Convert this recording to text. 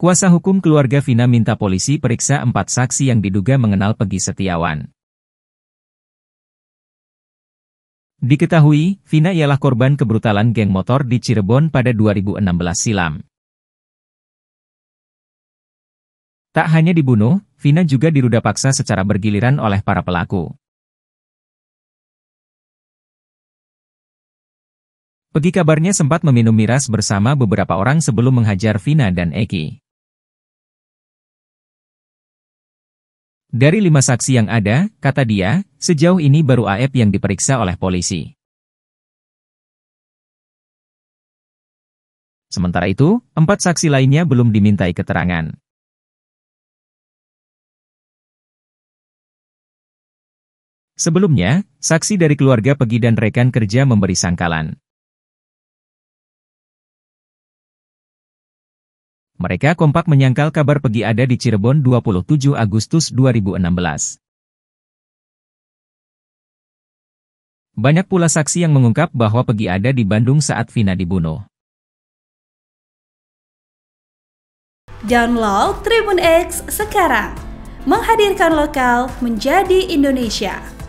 Kuasa hukum keluarga Vina minta polisi periksa empat saksi yang diduga mengenal Pegi Setiawan. Diketahui, Vina ialah korban kebrutalan geng motor di Cirebon pada 2016 silam. Tak hanya dibunuh, Vina juga diruda paksa secara bergiliran oleh para pelaku. Pegi kabarnya sempat meminum miras bersama beberapa orang sebelum menghajar Vina dan Eki. Dari lima saksi yang ada, kata dia, sejauh ini baru Aep yang diperiksa oleh polisi. Sementara itu, empat saksi lainnya belum dimintai keterangan. Sebelumnya, saksi dari keluarga Pegi dan rekan kerja memberi sangkalan. Mereka kompak menyangkal kabar pergi ada di Cirebon 27 Agustus 2016. Banyak pula saksi yang mengungkap bahwa pergi ada di Bandung saat Vina dibunuh. Download Tribun X sekarang, menghadirkan lokal menjadi Indonesia.